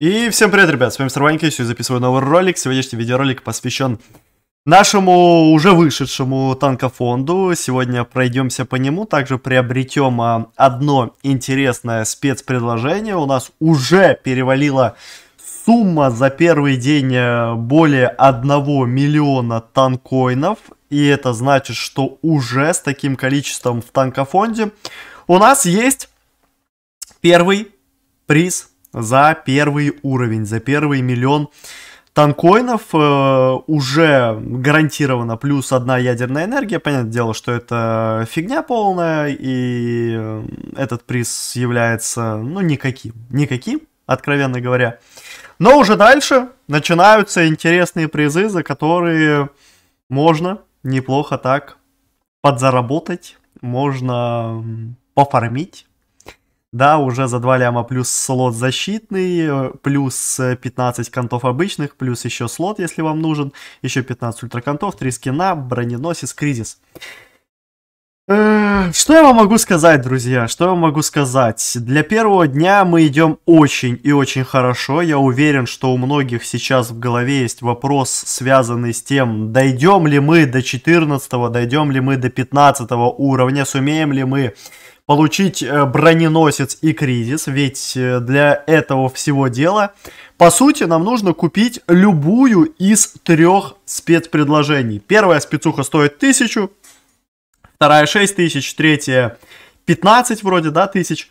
И всем привет, ребят, с вами Старванька, сегодня записываю новый ролик. Сегодняшний видеоролик посвящен нашему уже вышедшему танкофонду. Сегодня пройдемся по нему, также приобретем а, одно интересное спецпредложение. У нас уже перевалила сумма за первый день э, более 1 миллиона танкоинов. И это значит, что уже с таким количеством в танкофонде у нас есть первый приз за первый уровень, за первый миллион танкоинов. Э, уже гарантировано плюс одна ядерная энергия. Понятное дело, что это фигня полная, и э, этот приз является, ну, никаким. Никаким, откровенно говоря. Но уже дальше начинаются интересные призы, за которые можно неплохо так подзаработать, можно пофармить да, уже за 2 ляма плюс слот защитный, э, плюс 15 э, контов обычных, плюс еще слот, если вам нужен, еще 15 ультракантов 3 скина, броненосец, кризис. Что я вам могу сказать, друзья? Что я могу сказать? Для первого дня мы идем очень и очень хорошо. Я уверен, что у многих сейчас в голове есть вопрос, связанный с тем, дойдем ли мы до 14, дойдем ли мы до 15 уровня, сумеем ли мы получить э, броненосец и кризис, ведь э, для этого всего дела, по сути, нам нужно купить любую из трех спецпредложений. Первая спецуха стоит 1000, вторая 6 тысяч, третья 15 вроде, да, тысяч.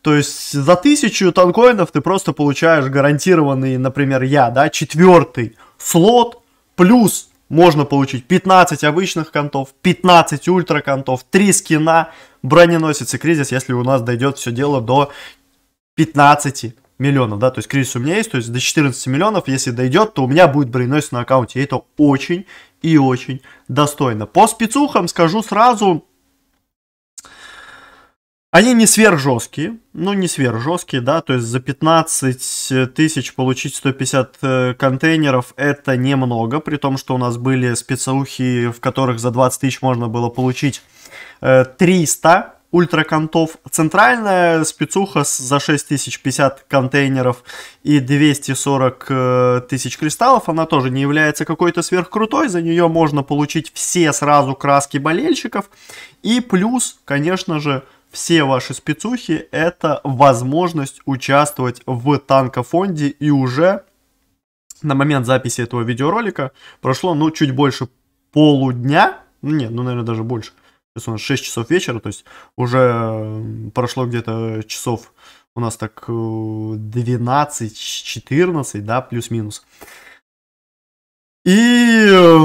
То есть за тысячу танкоинов ты просто получаешь гарантированный, например, я, да, четвертый слот, плюс можно получить 15 обычных контов, 15 ультра контов, 3 скина, броненосец и кризис, если у нас дойдет все дело до 15 миллионов, да, то есть кризис у меня есть, то есть до 14 миллионов, если дойдет, то у меня будет броненосец на аккаунте, и это очень и очень достойно. По спецухам скажу сразу, они не сверхжесткие, ну не сверхжесткие, да, то есть за 15 тысяч получить 150 э, контейнеров это немного, при том, что у нас были спецухи, в которых за 20 тысяч можно было получить 300 э, ультраконтов, центральная спецуха за 6050 контейнеров и 240 э, тысяч кристаллов, она тоже не является какой-то сверхкрутой, за нее можно получить все сразу краски болельщиков, и плюс, конечно же, все ваши спецухи это возможность участвовать в танкофонде и уже на момент записи этого видеоролика прошло, ну, чуть больше полудня, ну, нет, ну, наверное, даже больше, то есть у нас 6 часов вечера, то есть уже прошло где-то часов у нас так 12-14, э, да, плюс-минус. И э,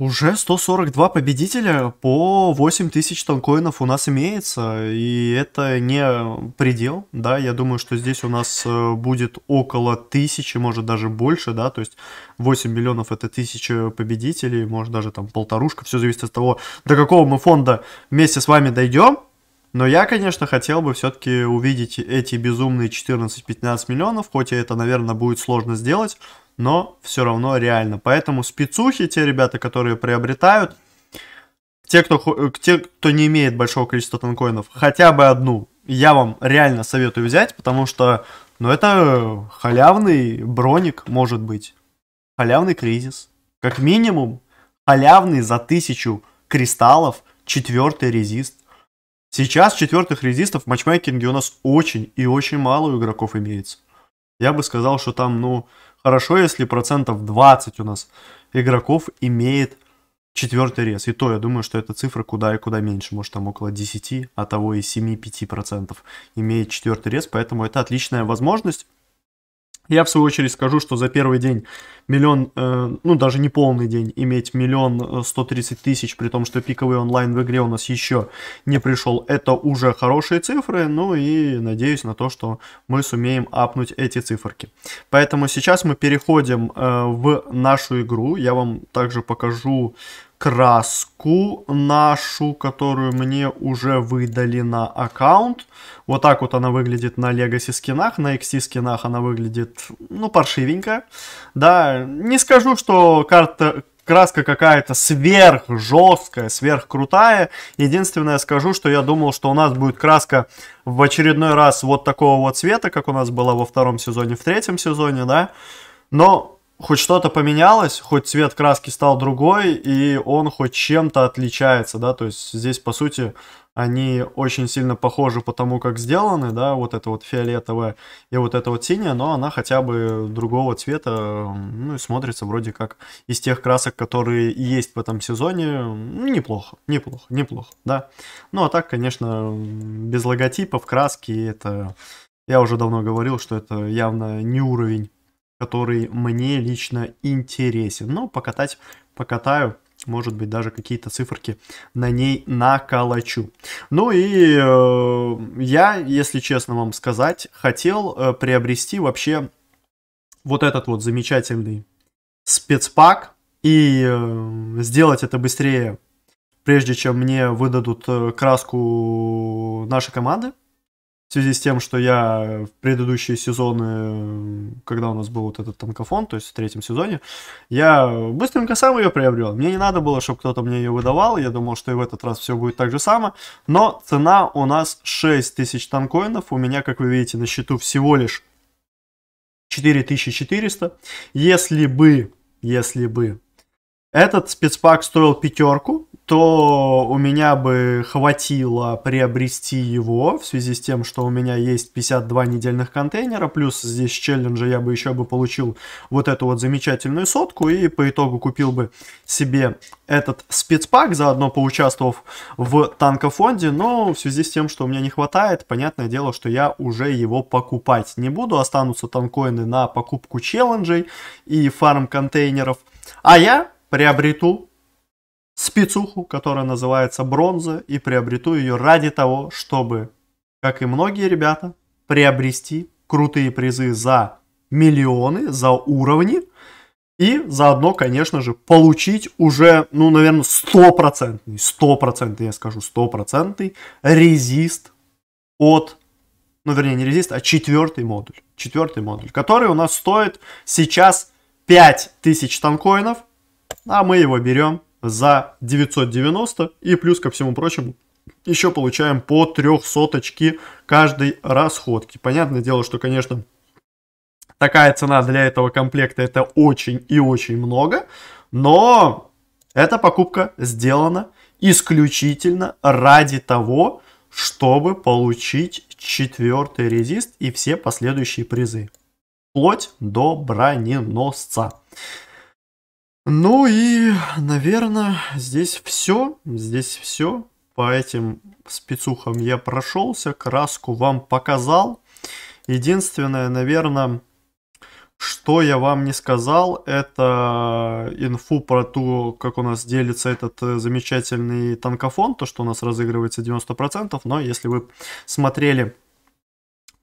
уже 142 победителя по 8 тысяч танкоинов у нас имеется, и это не предел, да, я думаю, что здесь у нас э, будет около тысячи, может даже больше, да, то есть 8 миллионов это тысяча победителей, может даже там полторушка, все зависит от того, до какого мы фонда вместе с вами дойдем, но я, конечно, хотел бы все-таки увидеть эти безумные 14-15 миллионов, хоть и это, наверное, будет сложно сделать, но все равно реально. Поэтому спецухи, те ребята, которые приобретают, те, кто, э, те, кто не имеет большого количества танкоинов, хотя бы одну, я вам реально советую взять, потому что, ну, это халявный броник, может быть. Халявный кризис. Как минимум, халявный за тысячу кристаллов четвертый резист. Сейчас четвертых резистов в матчмейкинге у нас очень и очень мало игроков имеется. Я бы сказал, что там, ну, хорошо, если процентов 20 у нас игроков имеет четвертый рез. И то, я думаю, что эта цифра куда и куда меньше. Может, там около 10, а того и 7-5% имеет четвертый рез. Поэтому это отличная возможность я в свою очередь скажу, что за первый день миллион, э, ну даже не полный день, иметь миллион э, сто тридцать тысяч, при том, что пиковый онлайн в игре у нас еще не пришел, это уже хорошие цифры, ну и надеюсь на то, что мы сумеем апнуть эти циферки. Поэтому сейчас мы переходим э, в нашу игру, я вам также покажу краску нашу, которую мне уже выдали на аккаунт. Вот так вот она выглядит на Legacy скинах, на XT скинах она выглядит, ну, паршивенько. Да, не скажу, что карта, краска какая-то сверх жесткая, сверх крутая. Единственное скажу, что я думал, что у нас будет краска в очередной раз вот такого вот цвета, как у нас была во втором сезоне, в третьем сезоне, да. Но хоть что-то поменялось, хоть цвет краски стал другой, и он хоть чем-то отличается, да, то есть здесь, по сути, они очень сильно похожи по тому, как сделаны, да, вот это вот фиолетовое и вот это вот синее, но она хотя бы другого цвета, ну, и смотрится вроде как из тех красок, которые есть в этом сезоне, неплохо, неплохо, неплохо, да. Ну, а так, конечно, без логотипов, краски, это, я уже давно говорил, что это явно не уровень который мне лично интересен. Но покатать покатаю, может быть, даже какие-то циферки на ней наколочу. Ну и э, я, если честно вам сказать, хотел э, приобрести вообще вот этот вот замечательный спецпак и э, сделать это быстрее, прежде чем мне выдадут э, краску нашей команды в связи с тем, что я в предыдущие сезоны, когда у нас был вот этот танкофон, то есть в третьем сезоне, я быстренько сам ее приобрел. Мне не надо было, чтобы кто-то мне ее выдавал. Я думал, что и в этот раз все будет так же само. Но цена у нас 6000 танкоинов. У меня, как вы видите, на счету всего лишь 4400. Если бы, если бы этот спецпак стоил пятерку, то у меня бы хватило приобрести его в связи с тем, что у меня есть 52 недельных контейнера, плюс здесь челленджа я бы еще бы получил вот эту вот замечательную сотку и по итогу купил бы себе этот спецпак, заодно поучаствовав в танкофонде, но в связи с тем, что у меня не хватает, понятное дело, что я уже его покупать не буду, останутся танкоины на покупку челленджей и фарм контейнеров, а я приобрету спецуху, которая называется бронза, и приобрету ее ради того, чтобы, как и многие ребята, приобрести крутые призы за миллионы, за уровни, и заодно, конечно же, получить уже, ну, наверное, стопроцентный, стопроцентный, я скажу, стопроцентный резист от, ну, вернее, не резист, а четвертый модуль. Четвертый модуль, который у нас стоит сейчас 5000 танкоинов, а мы его берем за 990 и плюс ко всему прочему еще получаем по 300 очки каждой расходки. Понятное дело, что, конечно, такая цена для этого комплекта это очень и очень много, но эта покупка сделана исключительно ради того, чтобы получить четвертый резист и все последующие призы. Вплоть до броненосца. Ну и, наверное, здесь все. Здесь все. По этим спецухам я прошелся, краску вам показал. Единственное, наверное, что я вам не сказал, это инфу про то, как у нас делится этот э, замечательный танкофон, то, что у нас разыгрывается 90%, но если вы смотрели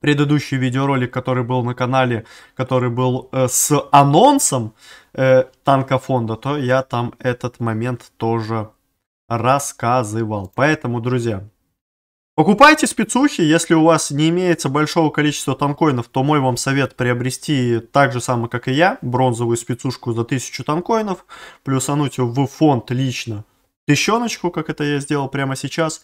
предыдущий видеоролик, который был на канале, который был э, с анонсом э, танка фонда, то я там этот момент тоже рассказывал. Поэтому, друзья, покупайте спецухи, если у вас не имеется большого количества танкоинов, то мой вам совет приобрести так же самое, как и я, бронзовую спецушку за 1000 танкоинов, плюсануть в фонд лично тыщеночку, как это я сделал прямо сейчас,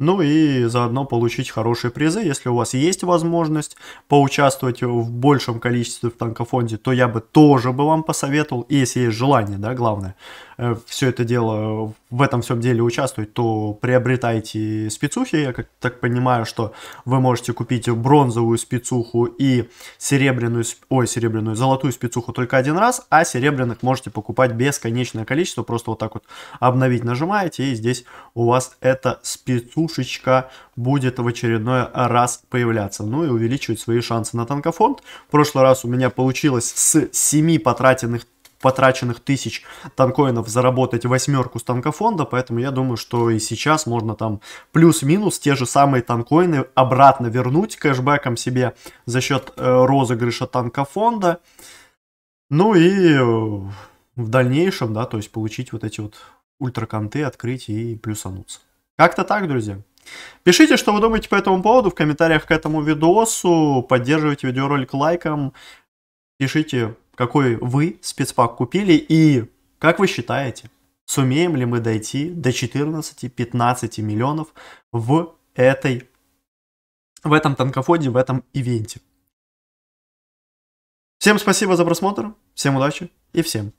ну и заодно получить хорошие призы. Если у вас есть возможность поучаствовать в большем количестве в танкофонде, то я бы тоже бы вам посоветовал, если есть желание, да, главное – Э, все это дело, в этом всем деле участвовать, то приобретайте спецухи. Я как так понимаю, что вы можете купить бронзовую спецуху и серебряную, ой, серебряную, золотую спецуху только один раз, а серебряных можете покупать бесконечное количество, просто вот так вот обновить нажимаете, и здесь у вас эта спецушечка будет в очередной раз появляться. Ну и увеличивать свои шансы на танкофонд. В прошлый раз у меня получилось с 7 потратенных потраченных тысяч танкоинов заработать восьмерку с танкофонда, поэтому я думаю, что и сейчас можно там плюс-минус те же самые танкоины обратно вернуть кэшбэком себе за счет э, розыгрыша танкофонда. Ну и э, в дальнейшем, да, то есть получить вот эти вот ультраконты, открыть и плюсануться. Как-то так, друзья. Пишите, что вы думаете по этому поводу в комментариях к этому видосу. Поддерживайте видеоролик лайком. Пишите какой вы спецпак купили и как вы считаете, сумеем ли мы дойти до 14-15 миллионов в этой в этом танкофоде, в этом ивенте. Всем спасибо за просмотр, всем удачи и всем